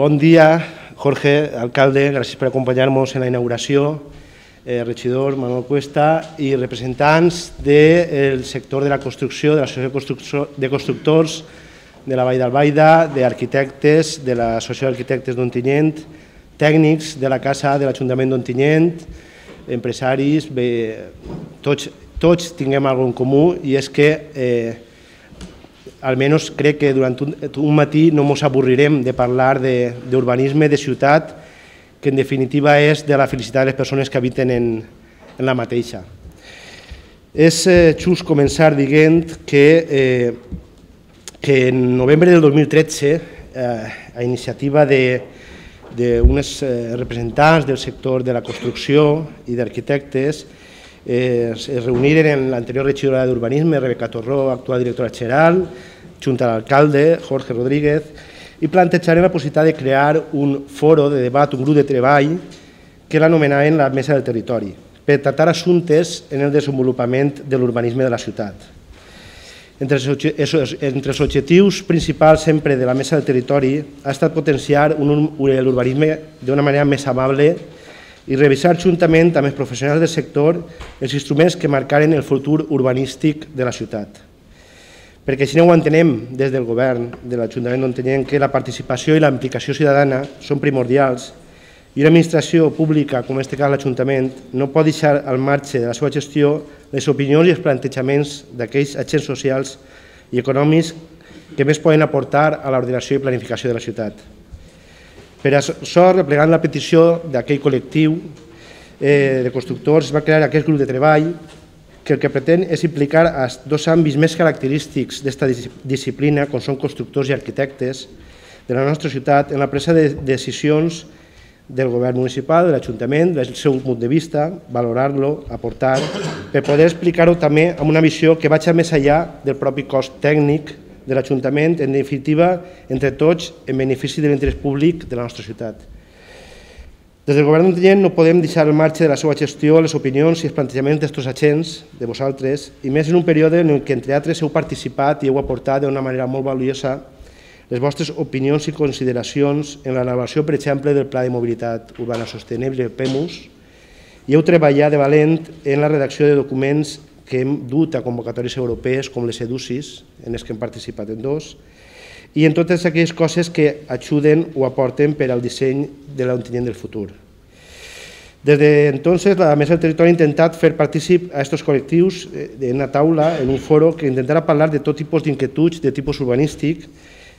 Bon dia, Jorge, alcalde, gràcies per acompanyar-nos en la inauguració, eh, regidor Manuel Cuesta i representants del sector de la construcció, de l'Associació de Constructors de la Vall d'Albaida, d'arquitectes, de l'Associació d'Arquitectes d'Ontinyent, tècnics de la Casa de l'Ajuntament d'Ontinyent, empresaris, bé, tots tots tinguem alguna en comú i és que eh, almenys crec que durant un, un matí no ens avorrirem de parlar d'urbanisme, de, de ciutat, que en definitiva és de la felicitat de les persones que habiten en, en la mateixa. És eh, just començar dient que, eh, que en novembre del 2013, eh, a iniciativa de eh, representants del sector de la construcció i d'arquitectes, eh, es reuniren en l'anterior regidora d'Urbanisme, Rebeca Torró, actual directora general, junta l'alcalde, Jorge Rodríguez, i plantejarem la possibilitat de crear un foro de debat, un grup de treball, que l'anomenaven la Mesa del Territori, per tractar assumptes en el desenvolupament de l'urbanisme de la ciutat. Entre els objectius principals sempre de la Mesa del Territori ha estat potenciar l'urbanisme d'una manera més amable i i revisar juntament amb els professionals del sector els instruments que marcaren el futur urbanístic de la ciutat. Perquè si no ho entenem des del govern de l'Ajuntament entenem que la participació i la implicació ciutadana són primordials i una administració pública, com en aquest cas l'Ajuntament, no pot deixar al marge de la seva gestió les opinions i els plantejaments d'aquells agents socials i econòmics que més poden aportar a l'ordenació i planificació de la ciutat. Per això, replegant la petició d'aquell col·lectiu eh, de constructors, es va crear aquest grup de treball que el que pretén és implicar els dos àmbits més característics d'esta disciplina, com són constructors i arquitectes de la nostra ciutat, en la presa de decisions del govern municipal, de l'Ajuntament, del seu punt de vista, valorar-lo, aportar, per poder explicar-ho també amb una visió que vagi més enllà del propi cost tècnic de l'Ajuntament, en definitiva, entre tots, en benefici de l'interès públic de la nostra ciutat. Des del govern d'Entrient no podem deixar al marge de la seva gestió les opinions i els plantejaments d'estos agents, de vosaltres, i més en un període en què, entre altres, heu participat i heu aportat d'una manera molt valiosa les vostres opinions i consideracions en l'elaboració, per exemple, del Pla de Mobilitat Urbana Sostenible, PEMUS, i heu treballat de valent en la redacció de documents que hem dut a convocatòries europees com les EDUCIS, en les que hem participat en dos, i en totes aquelles coses que ajuden o aporten per al disseny de l'entinent del futur. Des d'entonces, la Mesa del Territori ha intentat fer partícip a aquests col·lectius eh, en una taula, en un foro, que intentarà parlar de tot tipus d'inquietuds de tipus urbanístic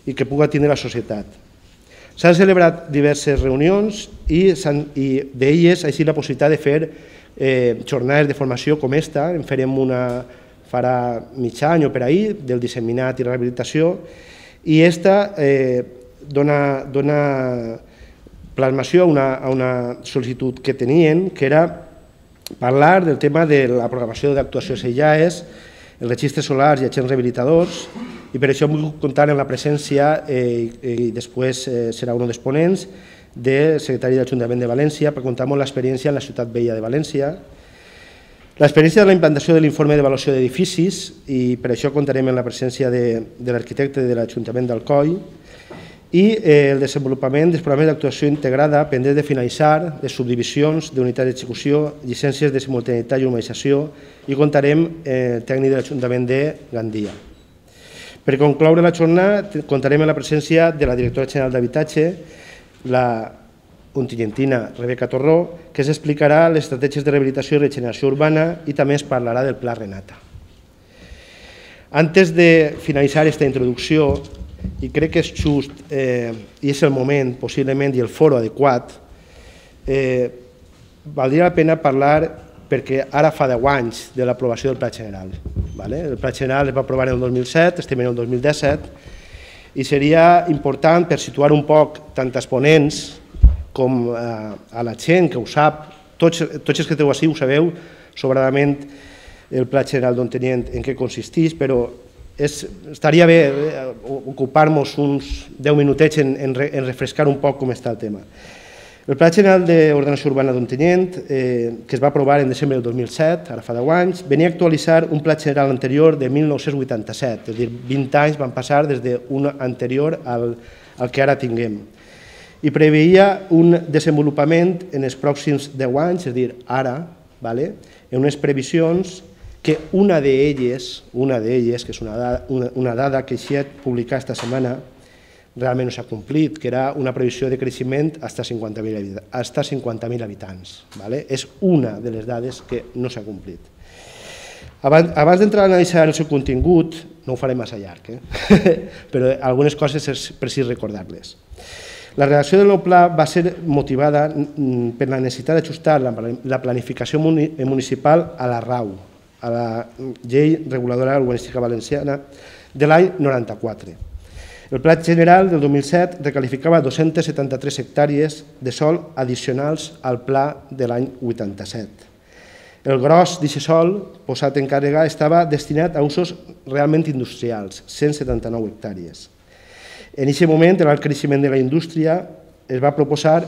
i que pugui tenir la societat. S'han celebrat diverses reunions i, i ha sigut la possibilitat de fer eh, jornades de formació com esta, en farem una farà mig any o per ahir, del disseminat i rehabilitació, i esta eh, dona, dona plasmació a una, a una sol·licitud que tenien, que era parlar del tema de la programació d'actuació CIAES, els registres solars i agents rehabilitadors, i per això vull comptar amb la presència eh, i després eh, serà un dels ponents, de secretari de l'Ajuntament de València per comptar amb l'experiència en la ciutat vella de València, l'experiència de la implantació de l'informe d'avaluació d'edificis i per això comptarem amb la presència de, de l'arquitecte de l'Ajuntament d'Alcoi i eh, el desenvolupament dels programes d'actuació integrada pendent de finalitzar, de subdivisions, d'unitats d'execució, llicències de simultaneïtat i urbanització i contarem eh, el tècnic de l'Ajuntament de Gandia. Per concloure la jornada, comptarem amb la presència de la directora general d'Habitatge, la contingentina Rebeca Torró, que es explicarà les estratègies de rehabilitació i regeneració urbana i també es parlarà del Pla Renata. Antes de finalitzar aquesta introducció, i crec que és just eh, i és el moment possiblement i el foro adequat, eh, valdria la pena parlar perquè ara fa 10 anys de l'aprovació del Pla General. Vale? El Pla General es va aprovar en el 2007, estem en el 2017, i seria important per situar un poc tant els ponents com eh, a la gent que ho sap, tots, tots els que teniu ací ho sabeu, sobradament el Pla General d'on tenien en què consistís, però és, estaria bé eh, ocupar-nos uns 10 minutets en, en, en refrescar un poc com està el tema. El Pla General d'Ordenació Urbana d'Ontinyent, eh, que es va aprovar en desembre del 2007, ara fa 10 anys, venia a actualitzar un Pla General anterior de 1987, és a dir, 20 anys van passar des d'un anterior al, al que ara tinguem. I preveia un desenvolupament en els pròxims 10 anys, és a dir, ara, vale? en unes previsions que una d'elles, una d'elles, que és una dada, una, dada que Xiet publicà esta setmana, realment no s'ha complit, que era una previsió de creixement fins a 50.000 habitants. Vale? És una de les dades que no s'ha complit. Abans, d'entrar a analitzar el seu contingut, no ho faré massa llarg, eh? però algunes coses és precís recordar-les. La redacció del nou pla va ser motivada per la necessitat d'ajustar la planificació municipal a la RAU, a la Llei Reguladora Urbanística Valenciana, de l'any 94 el Pla General del 2007 recalificava 273 hectàrees de sol addicionals al pla de l'any 87. El gros d'aquest sol posat en càrrega estava destinat a usos realment industrials, 179 hectàrees. En aquest moment, en el creixement de la indústria, es va proposar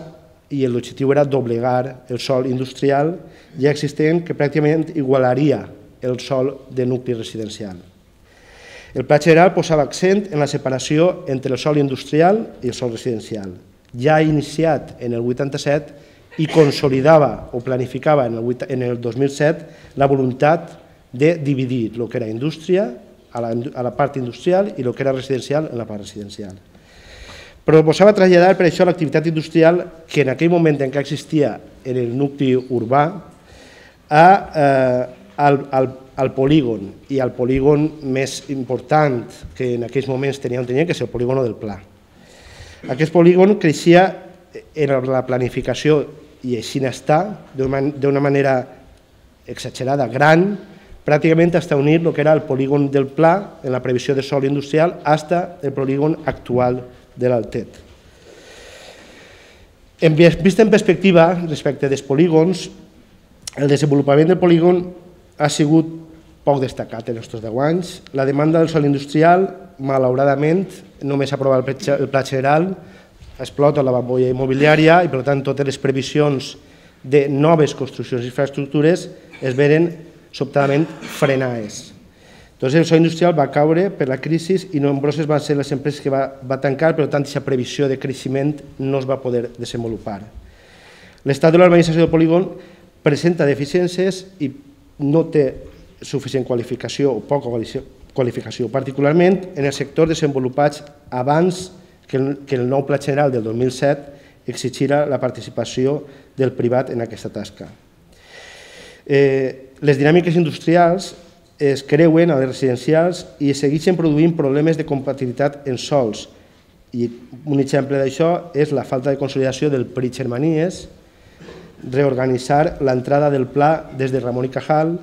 i l'objectiu era doblegar el sol industrial ja existent que pràcticament igualaria el sol de nucli residencial. El pla general posava accent en la separació entre el sòl industrial i el sòl residencial, ja iniciat en el 87 i consolidava o planificava en el, en el 2007 la voluntat de dividir el que era indústria a la, a la part industrial i el que era residencial en la part residencial. Proposava traslladar per això l'activitat industrial que en aquell moment en què existia en el nucli urbà a, eh, al, al al polígon i al polígon més important que en aquells moments tenia on tenia, que és el polígon del Pla. Aquest polígon creixia en la planificació, i així n'està, d'una manera exagerada, gran, pràcticament a unir el que era el polígon del Pla en la previsió de sòl industrial hasta el polígon actual de l'Altet. Vist en perspectiva, respecte dels polígons, el desenvolupament del polígon ha sigut poc destacat en els dos deu anys. La demanda del sol industrial, malauradament, només s'aprova el pla, el pla general, explota la bombolla immobiliària i, per tant, totes les previsions de noves construccions i infraestructures es veuen sobtadament frenades. Llavors, el sol industrial va caure per la crisi i nombroses van ser les empreses que va, va tancar, per tant, aquesta previsió de creixement no es va poder desenvolupar. L'estat de l'organització del polígon presenta deficiències i no té suficient qualificació o poca qualificació, particularment en els sectors desenvolupats abans que el, que el nou Pla General del 2007 exigira la participació del privat en aquesta tasca. Eh, les dinàmiques industrials es creuen a les residencials i es segueixen produint problemes de compatibilitat en sols. I un exemple d'això és la falta de consolidació del PRI Germanies, reorganitzar l'entrada del pla des de Ramon i Cajal,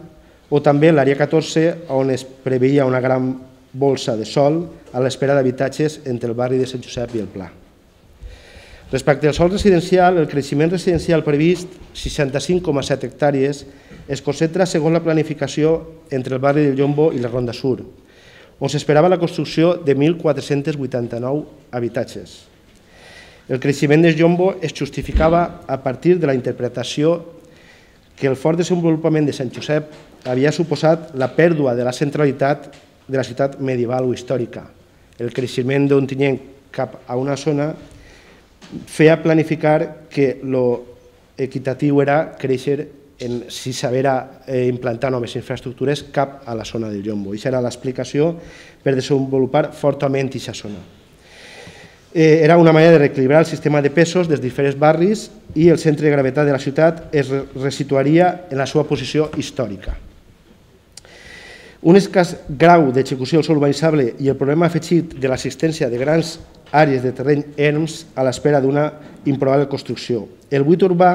o també l'àrea 14, on es preveia una gran bolsa de sol a l'espera d'habitatges entre el barri de Sant Josep i el Pla. Respecte al sol residencial, el creixement residencial previst, 65,7 hectàrees, es concentra segons la planificació entre el barri del Llombo i la Ronda Sur, on s'esperava la construcció de 1.489 habitatges. El creixement de Llombo es justificava a partir de la interpretació que el fort desenvolupament de Sant Josep havia suposat la pèrdua de la centralitat de la ciutat medieval o històrica. El creixement d'un tinyent cap a una zona feia planificar que lo equitatiu era créixer en, si s'havera eh, implantar noves infraestructures cap a la zona del Llombo. Això era l'explicació per desenvolupar fortament aquesta zona. Eh, era una manera de reequilibrar el sistema de pesos dels diferents barris i el centre de gravetat de la ciutat es resituaria en la seva posició històrica. Un escàs grau d'execució del sòl urbanitzable i el problema afegit de l'assistència de grans àrees de terreny erms a l'espera d'una improbable construcció. El buit urbà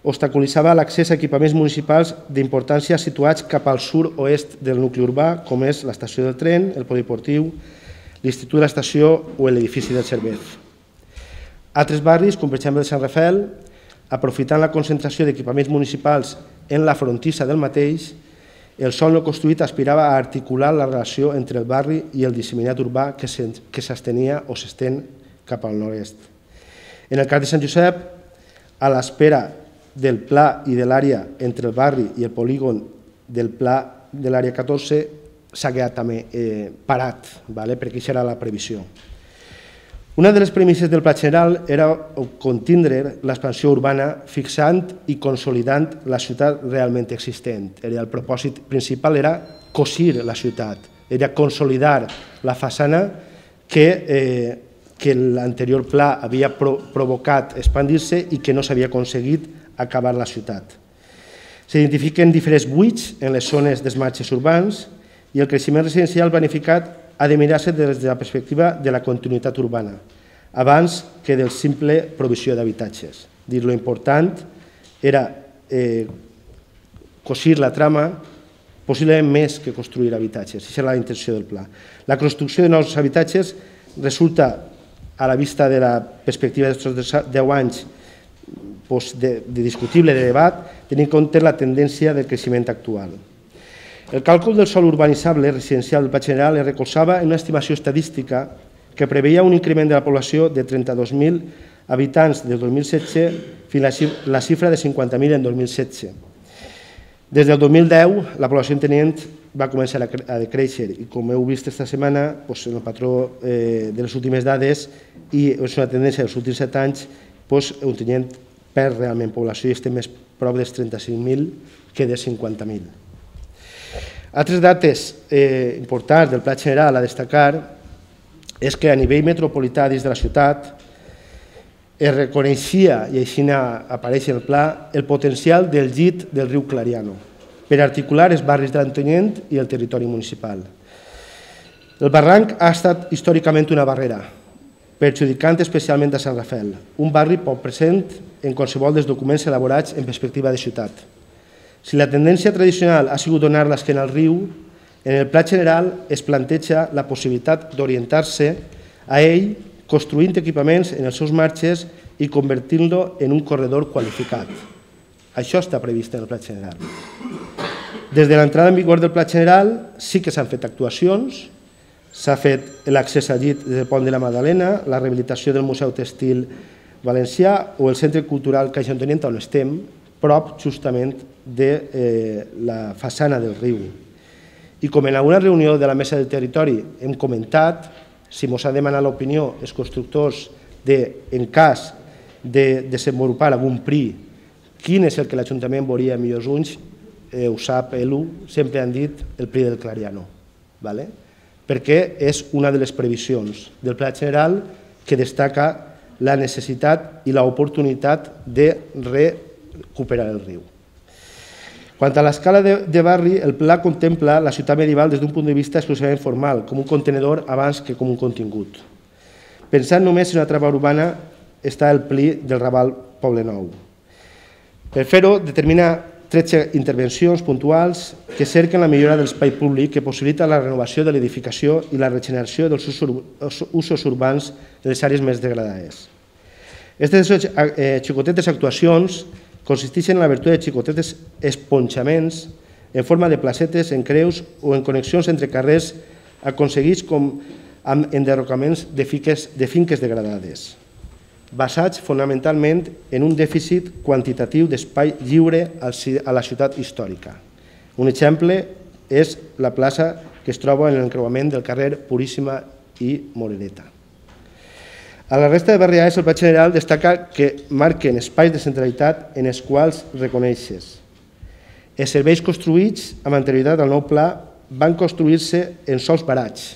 obstaculitzava l'accés a equipaments municipals d'importància situats cap al sud-oest del nucli urbà, com és l'estació del tren, el poliportiu, l'Institut de l'Estació o l'edifici del Cervet. Altres barris, com per exemple el Sant Rafel, aprofitant la concentració d'equipaments municipals en la frontissa del mateix, el sol no construït aspirava a articular la relació entre el barri i el disseminat urbà que s'estenia o s'estén cap al nord-est. En el cas de Sant Josep, a l'espera del pla i de l'àrea entre el barri i el polígon del pla de l'àrea 14 s'ha quedat també eh, parat, vale? perquè això era la previsió. Una de les premisses del Pla General era contindre l'expansió urbana fixant i consolidant la ciutat realment existent. el propòsit principal era cosir la ciutat, era consolidar la façana que, eh, que l'anterior pla havia provocat expandir-se i que no s'havia aconseguit acabar la ciutat. S'identifiquen diferents buits en les zones dels marxes urbans i el creixement residencial planificat ha de mirar-se des de la perspectiva de la continuïtat urbana, abans que del simple provisió d'habitatges. Dir lo important era eh, cosir la trama possiblement més que construir habitatges. Això era la intenció del pla. La construcció de nous habitatges resulta, a la vista de la perspectiva d'aquests 10 anys, de, de discutible, de debat, tenint en compte la tendència del creixement actual. El càlcul del sòl urbanitzable residencial del General es recolzava en una estimació estadística que preveia un increment de la població de 32.000 habitants de 2016 fins a la xifra de 50.000 en 2017. Des del 2010, la població tenient va començar a decreixer i com heu vist aquesta setmana, doncs, en el patró eh, de les últimes dades i és una tendència dels últims set anys, doncs, un tenent perd realment població i estem més prop dels 35.000 que de 50.000. Altres dates eh, importants del Pla General a destacar és que a nivell metropolità dins de la ciutat es reconeixia, i així apareix el pla, el potencial del llit del riu Clariano per articular els barris de l'Antonyent i el territori municipal. El barranc ha estat històricament una barrera, perjudicant especialment a Sant Rafel, un barri poc present en qualsevol dels documents elaborats en perspectiva de ciutat. Si la tendència tradicional ha sigut donar l'esquena al riu, en el pla general es planteja la possibilitat d'orientar-se a ell construint equipaments en els seus marxes i convertint-lo en un corredor qualificat. Això està previst en el pla general. Des de l'entrada en vigor del pla general sí que s'han fet actuacions, s'ha fet l'accés al llit del pont de la Madalena, la rehabilitació del Museu Textil Valencià o el Centre Cultural Caixa Antonieta on estem, prop justament de eh, la façana del riu. I com en alguna reunió de la Mesa del Territori hem comentat, si ens ha demanat l'opinió els constructors de, en cas de desenvolupar algun PRI, quin és el que l'Ajuntament veuria amb millors ulls, eh, ho sap l'1, sempre han dit el PRI del Clariano, perquè és una de les previsions del Pla General que destaca la necessitat i l'oportunitat de realitzar recuperar el riu. Quant a l'escala de, de barri, el pla contempla la ciutat medieval des d'un punt de vista exclusivament formal, com un contenedor abans que com un contingut. Pensant només en una trama urbana està el pli del Raval Poble Nou. Per fer-ho, determina 13 intervencions puntuals que cerquen la millora de l'espai públic que possibilita la renovació de l'edificació i la regeneració dels usos urbans de les àrees més degradades. Aquestes eh, xicotetes actuacions consisteixen en l'abertura de xicotetes esponxaments en forma de placetes, en creus o en connexions entre carrers aconseguits com amb enderrocaments de, fiques, de finques degradades, basats fonamentalment en un dèficit quantitatiu d'espai lliure a la ciutat històrica. Un exemple és la plaça que es troba en l'encreuament del carrer Puríssima i Moreneta. A la resta de barriades el pla general destaca que marquen espais de centralitat en els quals reconeixes. Els serveis construïts amb anterioritat al nou pla van construir-se en sols barats,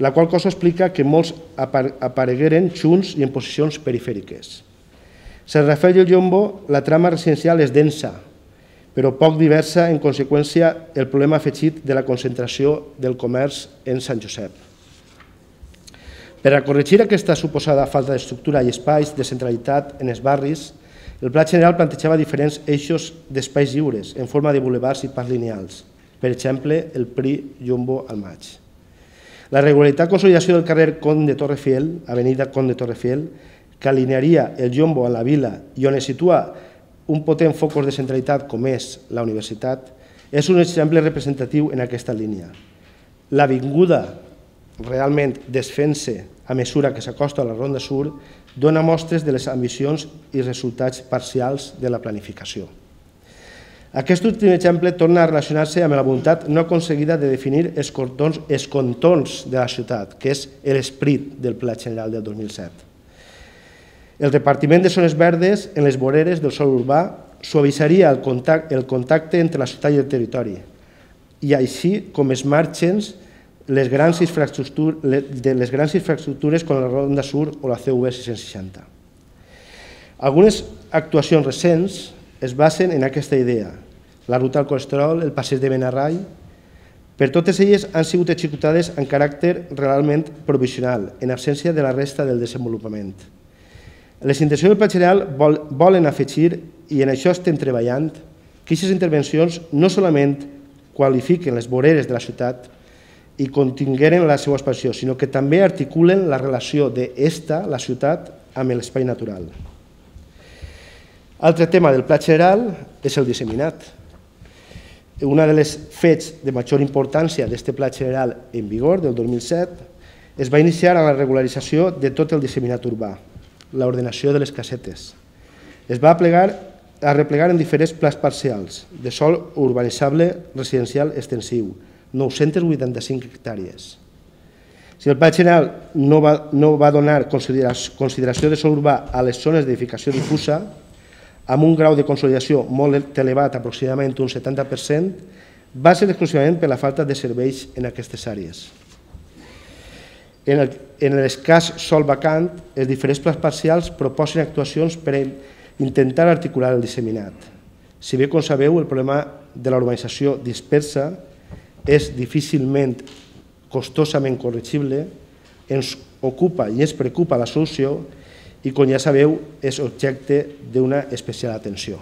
la qual cosa explica que molts aparegueren junts i en posicions perifèriques. Sant Rafael i el Llombo, la trama residencial és densa, però poc diversa en conseqüència el problema afegit de la concentració del comerç en Sant Josep. Per a corregir aquesta suposada falta d'estructura i espais de centralitat en els barris, el Pla General plantejava diferents eixos d'espais lliures en forma de bulevards i parts lineals, per exemple, el PRI Jumbo al maig. La regularitat consolidació del carrer Conde Torrefiel, avenida Conde Torrefiel, que alinearia el Jumbo a la vila i on es situa un potent focus de centralitat com és la universitat, és un exemple representatiu en aquesta línia. L'avinguda realment desfent-se a mesura que s'acosta a la ronda sur, dona mostres de les ambicions i resultats parcials de la planificació. Aquest últim exemple torna a relacionar-se amb la voluntat no aconseguida de definir els, contorns, els de la ciutat, que és l'esprit del Pla General del 2007. El repartiment de zones verdes en les voreres del sol urbà suavitzaria el contacte, entre la ciutat i el territori, i així com els margens les grans, de les grans infraestructures com la Ronda Sur o la CV 660. Algunes actuacions recents es basen en aquesta idea, la ruta al colesterol, el passeig de Benarrai, per totes elles han sigut executades en caràcter realment provisional, en absència de la resta del desenvolupament. Les intencions del Pla General vol, volen afegir, i en això estem treballant, que aquestes intervencions no solament qualifiquen les voreres de la ciutat, i continguen la seva expansió, sinó que també articulen la relació d'esta, la ciutat, amb l'espai natural. Altre tema del pla general és el disseminat. Una de les fets de major importància d'aquest pla general en vigor del 2007 es va iniciar amb la regularització de tot el disseminat urbà, l'ordenació de les casetes. Es va plegar, arreplegar en diferents plans parcials de sol urbanitzable residencial extensiu, 985 hectàrees. Si el Pla General no va, no va donar consideració de sol urbà a les zones d'edificació difusa, amb un grau de consolidació molt elevat, aproximadament un 70%, va ser exclusivament per la falta de serveis en aquestes àrees. En l'escàs sol vacant, els diferents plans parcials proposen actuacions per intentar articular el disseminat. Si bé, com sabeu, el problema de la urbanització dispersa és difícilment costosament corregible, ens ocupa i ens preocupa la solució i, com ja sabeu, és objecte d'una especial atenció.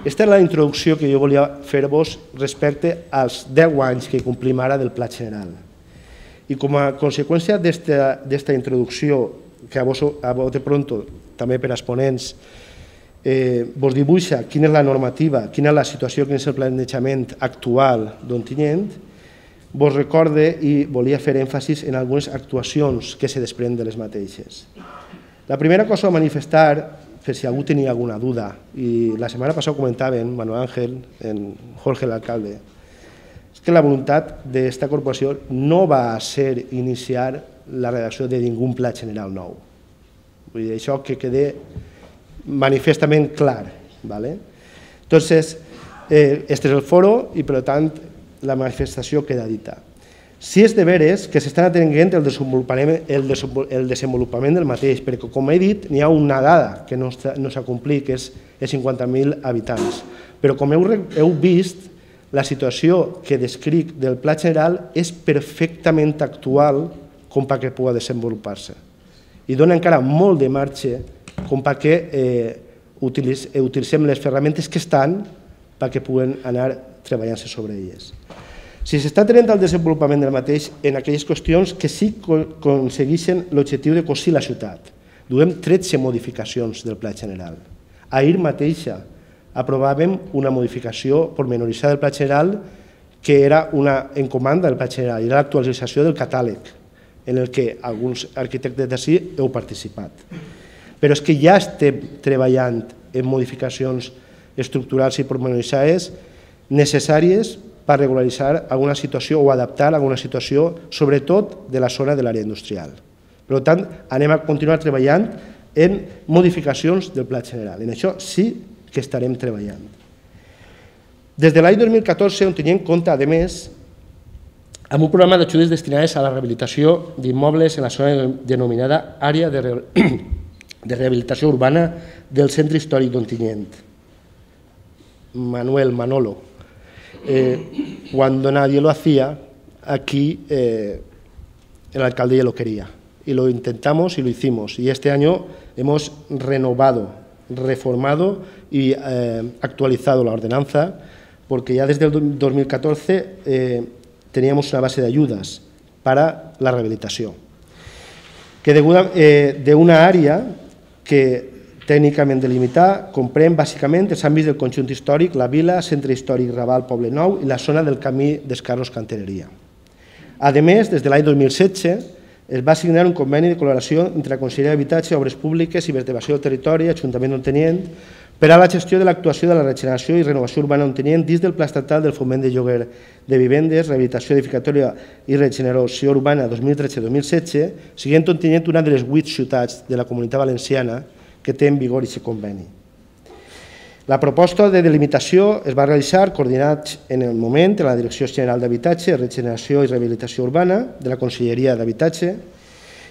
Aquesta és la introducció que jo volia fer-vos respecte als 10 anys que complim ara del Pla General. I com a conseqüència d'aquesta introducció, que a vos, a de pronto, també per als ponents, eh, vos dibuixa quina és la normativa, quina és la situació, quin és el planejament actual d'Ontinyent, vos recorde i volia fer èmfasis en algunes actuacions que se desprèn de les mateixes. La primera cosa a manifestar, per si algú tenia alguna duda, i la setmana passada comentaven Manuel Ángel, en Jorge l'alcalde, és que la voluntat d'esta corporació no va ser iniciar la redacció de ningú pla general nou. Vull dir, això que quede manifestament clar. ¿vale? Entonces, eh, este és el foro i, per tant, la manifestació queda dita. Si és de veres que s'estan atenguent el desenvolupament, el, el desenvolupament del mateix, perquè com he dit n'hi ha una dada que no, no s'ha complit, que és, 50.000 habitants. Però com heu, heu vist, la situació que descric del pla general és perfectament actual com perquè pugui desenvolupar-se i dona encara molt de marge com perquè eh, eh, utilitzem les ferramentes que estan perquè puguen anar treballant-se sobre elles. Si s'està tenint el desenvolupament del mateix en aquelles qüestions que sí que aconsegueixen l'objectiu de cosir la ciutat. Duem 13 modificacions del pla general. Ahir mateixa aprovàvem una modificació pormenoritzada del pla general que era una encomanda del pla general, era l'actualització del catàleg en el que alguns arquitectes d'ací heu participat. Però és que ja estem treballant en modificacions estructurals i promenoritzades necessàries per regularitzar alguna situació o adaptar alguna situació, sobretot de la zona de l'àrea industrial. Per tant, anem a continuar treballant en modificacions del pla general. En això sí que estarem treballant. Des de l'any 2014, on tenien en compte, a més, amb un programa d'ajudes destinades a la rehabilitació d'immobles en la zona denominada àrea de de rehabilitación urbana del centro histórico continente Manuel Manolo. cuando eh, nadie lo hacía, aquí eh, el alcalde lo quería. Y lo intentamos y lo hicimos. Y este año hemos renovado, reformado y eh, actualizado la ordenanza, porque ya desde el 2014 teníamos una base de ayudas para la rehabilitación. Que de una área que tècnicament delimitar, comprèn bàsicament els àmbits del conjunt històric, la vila, centre històric Raval, Poble Nou i la zona del camí d'Escarros Cantereria. A més, des de l'any 2016 es va signar un conveni de col·laboració entre la Conselleria d'Habitatge, Obres Públiques, i Ciberdevació del Territori, Ajuntament d'Ontenient, per a la gestió de l'actuació de la regeneració i renovació urbana on tenien dins del Pla Estatal del Foment de Lloguer de Vivendes, Rehabilitació Edificatòria i Regeneració Urbana 2013-2016, siguent on una de les 8 ciutats de la Comunitat Valenciana que té en vigor aquest conveni. La proposta de delimitació es va realitzar coordinat en el moment en la Direcció General d'Habitatge, Regeneració i Rehabilitació Urbana de la Conselleria d'Habitatge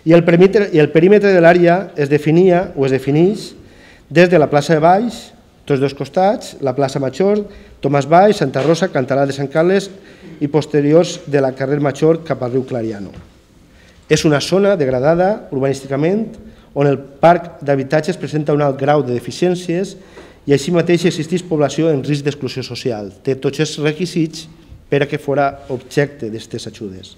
i el perímetre de l'àrea es definia o es defineix des de la plaça de Baix, tots dos costats, la plaça Major, Tomàs Baix, Santa Rosa, Cantarà de Sant Carles i posteriors de la carrer Major cap al riu Clariano. És una zona degradada urbanísticament on el parc d'habitatges presenta un alt grau de deficiències i així mateix existeix població en risc d'exclusió social. Té tots els requisits per a que fora objecte d'aquestes ajudes.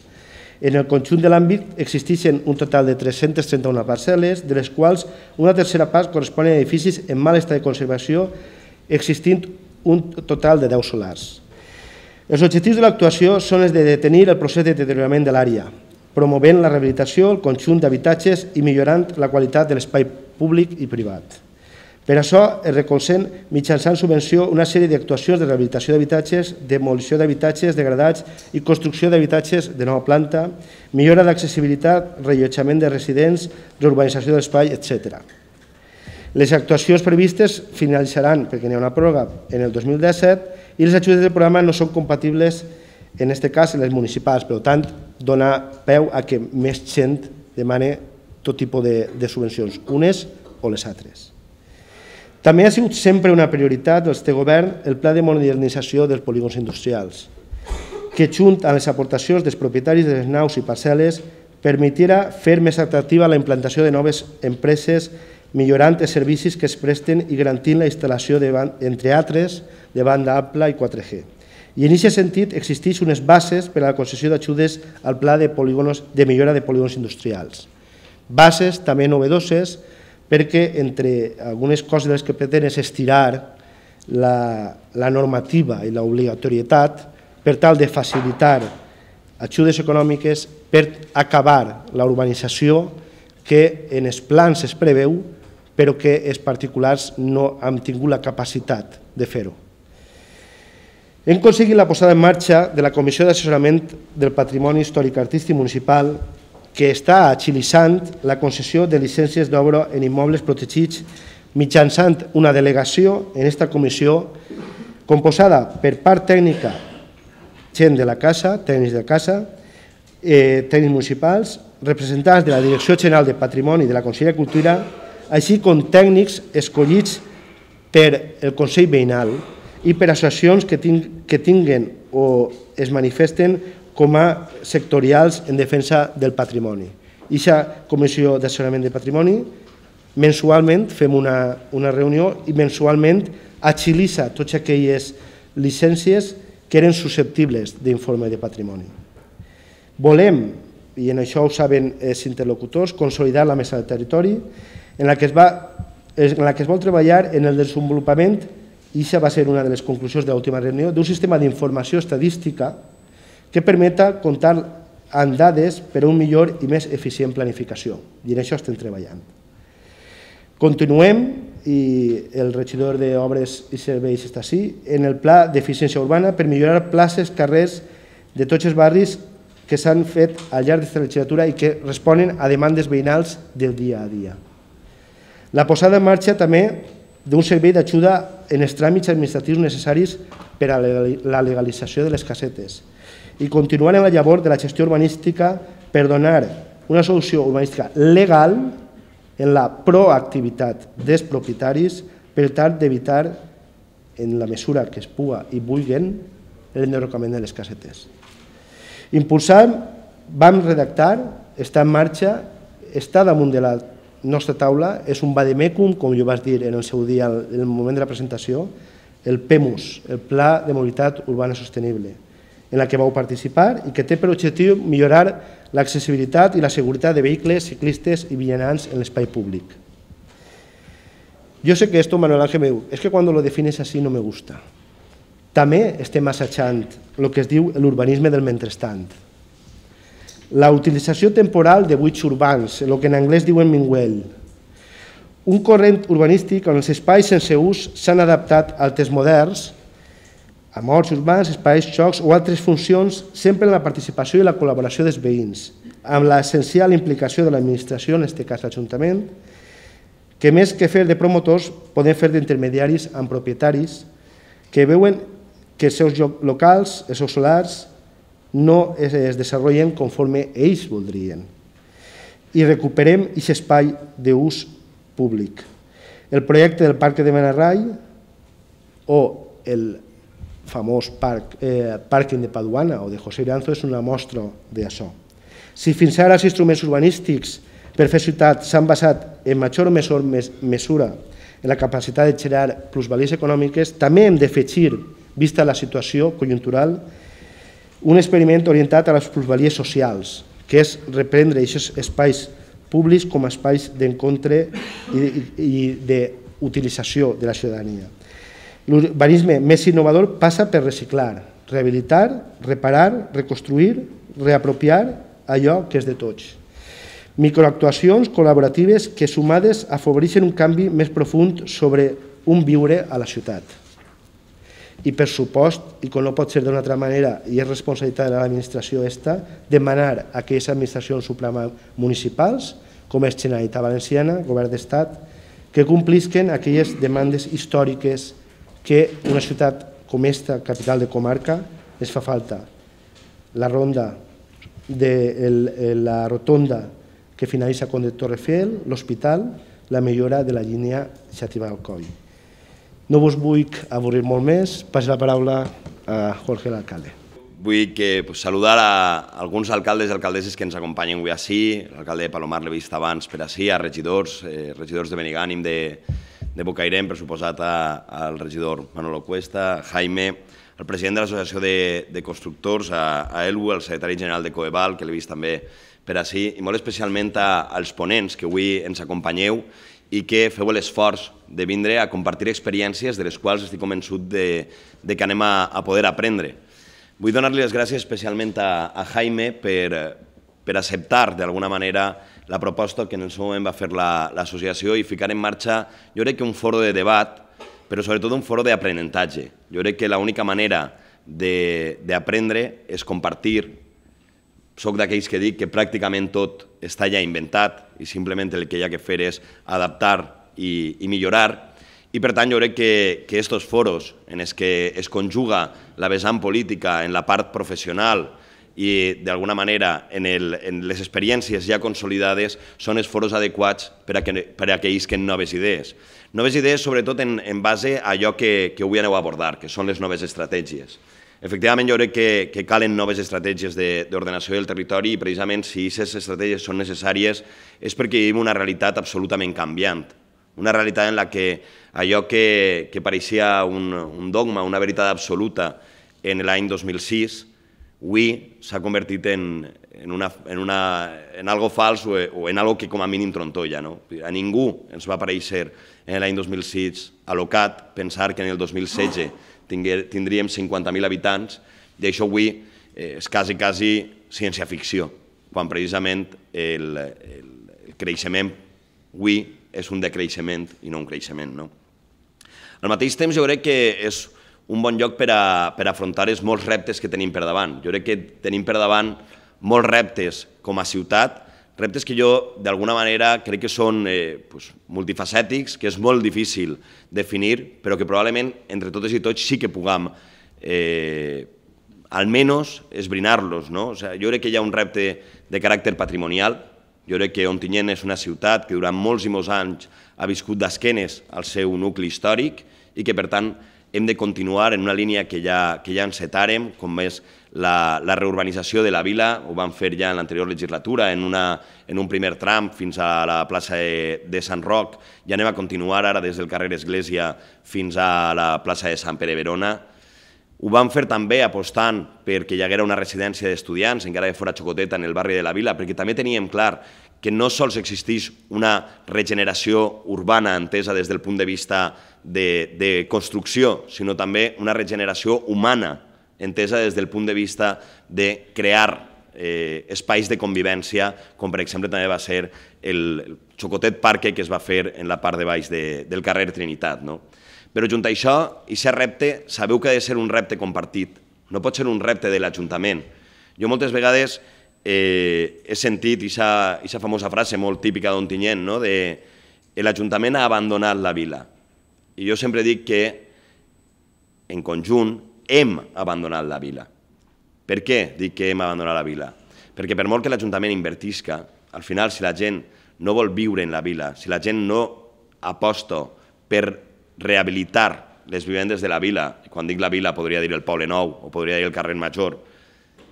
En el conjunt de l'àmbit existeixen un total de 331 parcel·les, de les quals una tercera part correspon a edificis en mal estat de conservació, existint un total de 10 solars. Els objectius de l'actuació són els de detenir el procés de deteriorament de l'àrea, promovent la rehabilitació, el conjunt d'habitatges i millorant la qualitat de l'espai públic i privat. Per això es recolzen mitjançant subvenció una sèrie d'actuacions de rehabilitació d'habitatges, demolició d'habitatges degradats i construcció d'habitatges de nova planta, millora d'accessibilitat, rellotjament de residents, reurbanització de l'espai, etc. Les actuacions previstes finalitzaran, perquè n'hi ha una pròrroga, en el 2017 i les ajudes del programa no són compatibles, en aquest cas, en les municipals, per tant, donar peu a que més gent demane tot tipus de, de subvencions, unes o les altres. També ha sigut sempre una prioritat del este govern el pla de modernització dels polígons industrials, que junt amb les aportacions dels propietaris de les naus i parcel·les permetirà fer més atractiva la implantació de noves empreses millorant els servicis que es presten i garantint la instal·lació, de, entre altres, de banda ampla i 4G. I en aquest sentit existeixen unes bases per a la concessió d'ajudes al pla de, de millora de polígons industrials. Bases també novedoses perquè entre algunes coses de les que pretén és estirar la, la normativa i l'obligatorietat per tal de facilitar ajudes econòmiques per acabar la urbanització que en els plans es preveu però que els particulars no han tingut la capacitat de fer-ho. Hem aconseguit la posada en marxa de la Comissió d'Assessorament del Patrimoni Històric Artístic Municipal que està agilitzant la concessió de llicències d'obra en immobles protegits mitjançant una delegació en aquesta comissió composada per part tècnica, gent de la casa, tècnics de casa, eh, tècnics municipals, representants de la Direcció General de Patrimoni de la Conselleria de Cultura, així com tècnics escollits per el Consell Veïnal i per associacions que, ting que tinguen o es manifesten com a sectorials en defensa del patrimoni. I aquesta comissió d'assessorament de patrimoni mensualment fem una, una reunió i mensualment agilitza totes aquelles llicències que eren susceptibles d'informe de patrimoni. Volem, i en això ho saben els interlocutors, consolidar la mesa de territori en la que es, va, en la que es vol treballar en el desenvolupament, i això va ser una de les conclusions de l'última reunió, d'un sistema d'informació estadística que permeta comptar amb dades per a un millor i més eficient planificació. I en això estem treballant. Continuem, i el regidor d'Obres i Serveis està així, en el pla d'eficiència urbana per millorar places, carrers de tots els barris que s'han fet al llarg d'aquesta legislatura i que responen a demandes veïnals del dia a dia. La posada en marxa també d'un servei d'ajuda en els tràmits administratius necessaris per a la legalització de les casetes, i continuar en la llavor de la gestió urbanística per donar una solució urbanística legal en la proactivitat dels propietaris per tal d'evitar, en la mesura que es puga i vulguen, l'enderrocament de les casetes. Impulsar, vam redactar, està en marxa, està damunt de la nostra taula, és un vademecum, com jo vas dir en el seu dia, en el moment de la presentació, el PEMUS, el Pla de Mobilitat Urbana Sostenible, en la que vau participar i que té per objectiu millorar l'accessibilitat i la seguretat de vehicles, ciclistes i vianants en l'espai públic. Jo sé que esto, Manuel Ángel, me és que quan lo defines així no me gusta. També estem assajant el que es diu l'urbanisme del mentrestant. La utilització temporal de buits urbans, el que en anglès diuen Minguell, un corrent urbanístic on els espais sense ús s'han adaptat a altes moderns amors urbans, espais, xocs o altres funcions, sempre en la participació i la col·laboració dels veïns, amb l'essencial implicació de l'administració, en aquest cas l'Ajuntament, que més que fer de promotors, poden fer d'intermediaris amb propietaris que veuen que els seus locals, els seus solars, no es, desenvolupen conforme ells voldrien. I recuperem aquest espai d'ús públic. El projecte del Parc de Benarrai o el famós parc, eh, pàrquing de Paduana o de José Iranzo és una mostra d'això. Si fins ara els instruments urbanístics per fer ciutat s'han basat en major mesor, mes, mesura en la capacitat de generar plusvalies econòmiques, també hem d'afegir, vista la situació conjuntural, un experiment orientat a les plusvalies socials, que és reprendre aquests espais públics com a espais d'encontre i, i, i d'utilització de la ciutadania. L'urbanisme més innovador passa per reciclar, rehabilitar, reparar, reconstruir, reapropiar allò que és de tots. Microactuacions col·laboratives que sumades afavoreixen un canvi més profund sobre un viure a la ciutat. I per supost, i com no pot ser d'una altra manera, i és responsabilitat de l'administració esta, demanar a aquelles administracions supramunicipals, com és Generalitat Valenciana, Govern d'Estat, que complisquen aquelles demandes històriques que una ciutat com esta, capital de comarca, es fa falta la ronda de el, la rotonda que finalitza con de Torrefiel, l'hospital, la millora de la línia Xativa coll. No vos vull avorrir molt més, passo la paraula a Jorge l'alcalde. Vull que pues, saludar a alguns alcaldes i alcaldesses que ens acompanyen avui ací, l'alcalde de Palomar l'he vist abans per ací, a regidors, eh, regidors de Benigànim, de, de Bocairem, per suposat a, al regidor Manolo Cuesta, Jaime, el president de l'Associació de, de Constructors, a, a Elbu, el secretari general de Coeval, que l'he vist també per ací, i molt especialment a, als ponents que avui ens acompanyeu i que feu l'esforç de vindre a compartir experiències de les quals estic convençut de, de que anem a, a poder aprendre. Vull donar-li les gràcies especialment a, a Jaime per, per acceptar d'alguna manera la proposta que en el seu moment va fer l'associació la, i ficar en marxa, jo crec que un foro de debat, però sobretot un foro d'aprenentatge. Jo crec que l'única manera d'aprendre és compartir. Soc d'aquells que dic que pràcticament tot està ja inventat i simplement el que hi ha que fer és adaptar i, i millorar. I per tant jo crec que, que foros en els que es conjuga la vessant política en la part professional, i d'alguna manera en, el, en les experiències ja consolidades són esforços adequats per a que, per a que isquen noves idees. Noves idees sobretot en, en base a allò que, que avui aneu a abordar, que són les noves estratègies. Efectivament, jo crec que, que calen noves estratègies d'ordenació de, del territori i precisament si aquestes estratègies són necessàries és perquè vivim una realitat absolutament canviant, una realitat en la que allò que, que pareixia un, un dogma, una veritat absoluta en l'any 2006, avui s'ha convertit en, en, una, en, una, en algo fals o, o en algo que com a mínim trontolla. No? A ningú ens va aparèixer en l'any 2006 alocat pensar que en el 2016 tingué, tindríem 50.000 habitants i això avui eh, és quasi, quasi ciència-ficció, quan precisament el, el, el creixement avui és un decreixement i no un creixement. No? Al mateix temps jo crec que és un bon lloc per, a, per afrontar els molts reptes que tenim per davant. Jo crec que tenim per davant molts reptes com a ciutat, reptes que jo, d'alguna manera, crec que són eh, pues, multifacètics, que és molt difícil definir, però que probablement entre totes i tots sí que puguem eh, almenys esbrinar-los. No? O sigui, jo crec que hi ha un repte de caràcter patrimonial, jo crec que Ontinyent és una ciutat que durant molts i molts anys ha viscut d'esquenes al seu nucli històric i que, per tant, hem de continuar en una línia que ja, que ja encetàrem, com és la, la reurbanització de la vila, ho vam fer ja en l'anterior legislatura, en, una, en un primer tram fins a la plaça de, de Sant Roc, ja anem a continuar ara des del carrer Església fins a la plaça de Sant Pere Verona. Ho vam fer també apostant perquè hi haguera una residència d'estudiants, encara que fora xocoteta, en el barri de la vila, perquè també teníem clar que no sols existeix una regeneració urbana entesa des del punt de vista de, de construcció, sinó també una regeneració humana entesa des del punt de vista de crear eh, espais de convivència, com per exemple també va ser el Xocotet Parque que es va fer en la part de baix de, del carrer Trinitat. No? Però junt a això, i ser repte, sabeu que ha de ser un repte compartit, no pot ser un repte de l'Ajuntament. Jo moltes vegades eh, he sentit aquesta famosa frase molt típica d'Ontinyent, no? de l'Ajuntament ha abandonat la vila. I jo sempre dic que, en conjunt, hem abandonat la vila. Per què dic que hem abandonat la vila? Perquè per molt que l'Ajuntament invertisca, al final, si la gent no vol viure en la vila, si la gent no aposta per rehabilitar les vivendes de la vila, quan dic la vila podria dir el Poble Nou o podria dir el carrer Major,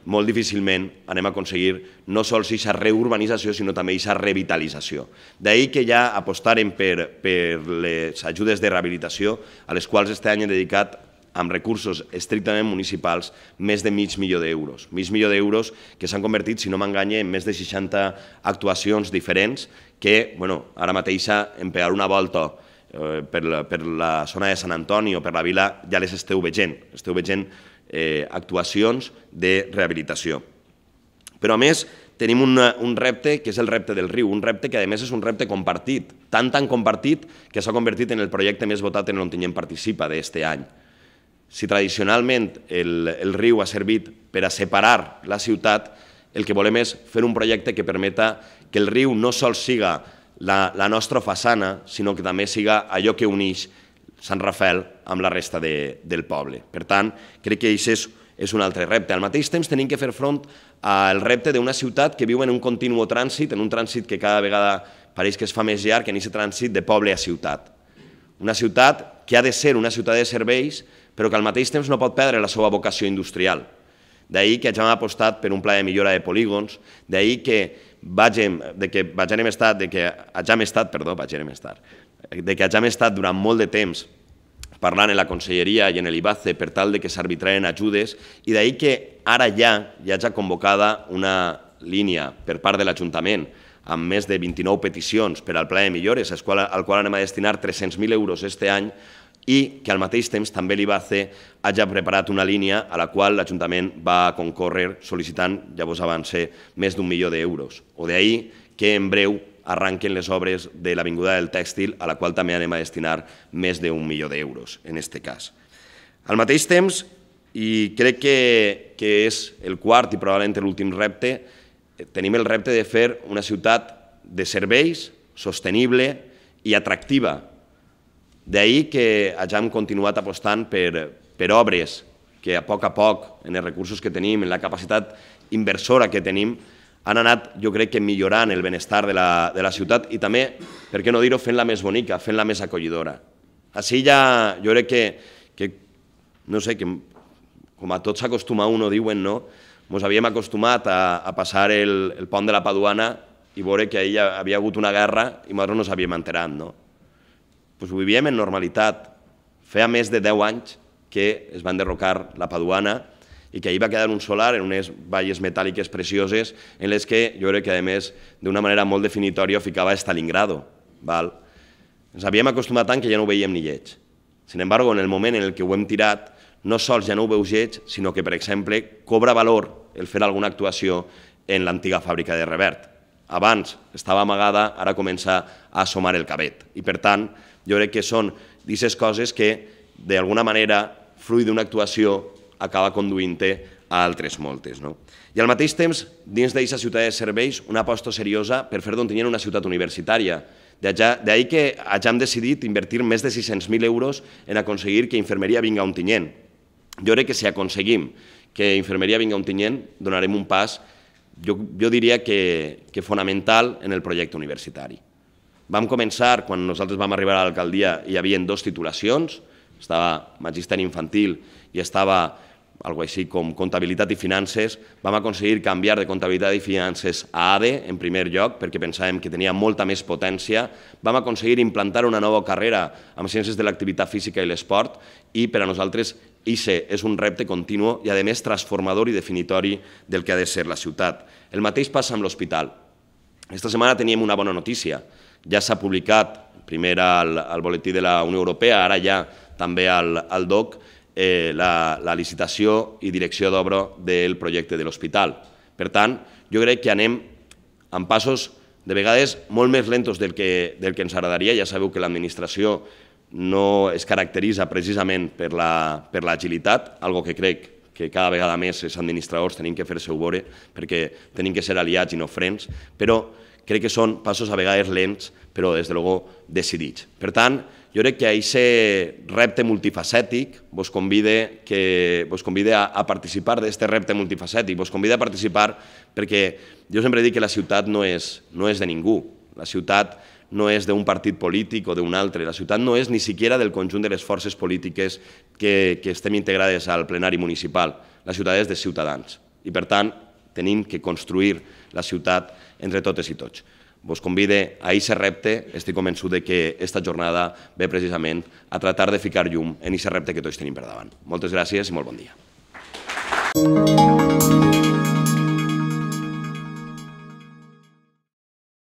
molt difícilment anem a aconseguir no sols aquesta reurbanització, sinó també aquesta revitalització. D'ahir que ja apostaren per, per les ajudes de rehabilitació, a les quals este any hem dedicat amb recursos estrictament municipals, més de mig milió d'euros. Mig milió d'euros que s'han convertit, si no m'enganye, en més de 60 actuacions diferents que, bueno, ara mateix en pegar una volta eh, per la, per la zona de Sant Antoni o per la vila ja les esteu veient. Esteu veient eh, actuacions de rehabilitació. Però a més, tenim un, un repte que és el repte del riu, un repte que a més és un repte compartit, tan tan compartit que s'ha convertit en el projecte més votat en l'Ontinyent Participa d'aquest any. Si tradicionalment el, el riu ha servit per a separar la ciutat, el que volem és fer un projecte que permeta que el riu no sols siga la, la nostra façana, sinó que també siga allò que uneix Sant Rafel amb la resta de, del poble. Per tant, crec que això és, és un altre repte. Al mateix temps tenim que fer front al repte d'una ciutat que viu en un continu trànsit, en un trànsit que cada vegada pareix que es fa més llarg, en aquest trànsit de poble a ciutat. Una ciutat que ha de ser una ciutat de serveis, però que al mateix temps no pot perdre la seva vocació industrial. D'ahir que ja hem apostat per un pla de millora de polígons, d'ahir que vagem, de que vagem estat, de que hem estat, perdó, vagem estat, de que ja estat durant molt de temps parlant en la conselleria i en l'IBACE per tal de que s'arbitraren ajudes i d'ahir que ara ja hi ja convocada una línia per part de l'Ajuntament amb més de 29 peticions per al pla de millores, al qual, al qual anem a destinar 300.000 euros este any i que al mateix temps també l'IBACE hagi preparat una línia a la qual l'Ajuntament va concórrer sol·licitant, ja vos avancé, més d'un milió d'euros. O d'ahir que en breu arranquen les obres de l'Avinguda del Tèxtil, a la qual també anem a destinar més d'un milió d'euros, en aquest cas. Al mateix temps, i crec que, que és el quart i probablement l'últim repte, eh, tenim el repte de fer una ciutat de serveis, sostenible i atractiva. D'ahir que hàgim continuat apostant per, per obres que a poc a poc, en els recursos que tenim, en la capacitat inversora que tenim, han anat, jo crec que millorant el benestar de la, de la ciutat i també, per què no dir-ho, fent-la més bonica, fent-la més acollidora. Així ja, jo crec que, que no sé, que com a tots s'acostuma o diuen, no? Ens havíem acostumat a, a passar el, el pont de la Paduana i veure que ahir havia hagut una guerra i nosaltres no havíem enterat, no? Pues ho vivíem en normalitat. Feia més de 10 anys que es van derrocar la Paduana i que ahir va quedar en un solar, en unes valles metàl·liques precioses, en les que jo crec que, a més, d'una manera molt definitòria ficava Stalingrado. Val? Ens havíem acostumat tant que ja no ho veiem ni lleig. Sin embargo, en el moment en el que ho hem tirat, no sols ja no ho veus lleig, sinó que, per exemple, cobra valor el fer alguna actuació en l'antiga fàbrica de Revert. Abans estava amagada, ara comença a assomar el cabet. I, per tant, jo crec que són d'aquestes coses que, d'alguna manera, fruit d'una actuació acaba conduint-te a altres moltes. No? I al mateix temps, dins d'aquesta ciutat de serveis, una aposta seriosa per fer d'on tenien una ciutat universitària. D'ahir que hagem decidit invertir més de 600.000 euros en aconseguir que infermeria vinga a tinyent. Jo crec que si aconseguim que infermeria vinga a tinyent, donarem un pas, jo, jo diria que, que fonamental en el projecte universitari. Vam començar, quan nosaltres vam arribar a l'alcaldia, hi havia dues titulacions, estava magisteri infantil i estava algo així com comptabilitat i finances, vam aconseguir canviar de comptabilitat i finances a ADE, en primer lloc, perquè pensàvem que tenia molta més potència. Vam aconseguir implantar una nova carrera amb ciències de l'activitat física i l'esport i per a nosaltres ICE és un repte continu i, a més, transformador i definitori del que ha de ser la ciutat. El mateix passa amb l'hospital. Esta setmana teníem una bona notícia. Ja s'ha publicat, primer al, al boletí de la Unió Europea, ara ja també al, al DOC, eh, la, la licitació i direcció d'obra del projecte de l'hospital. Per tant, jo crec que anem amb passos de vegades molt més lentos del que, del que ens agradaria. Ja sabeu que l'administració no es caracteritza precisament per l'agilitat, la, algo que crec que cada vegada més els administradors tenim que fer-se-ho veure perquè tenim que ser aliats i no frens, però crec que són passos a vegades lents, però des de logo decidits. Per tant, jo crec que a aquest repte multifacètic vos convide, que, vos convide a, a participar d'aquest repte multifacètic, vos convide a participar perquè jo sempre dic que la ciutat no és, no és de ningú, la ciutat no és d'un partit polític o d'un altre, la ciutat no és ni siquiera del conjunt de les forces polítiques que, que estem integrades al plenari municipal, la ciutat és de ciutadans i per tant tenim que construir la ciutat entre totes i tots vos convide a aquest repte. Estic convençut de que esta jornada ve precisament a tratar de ficar llum en aquest repte que tots tenim per davant. Moltes gràcies i molt bon dia. Thank you.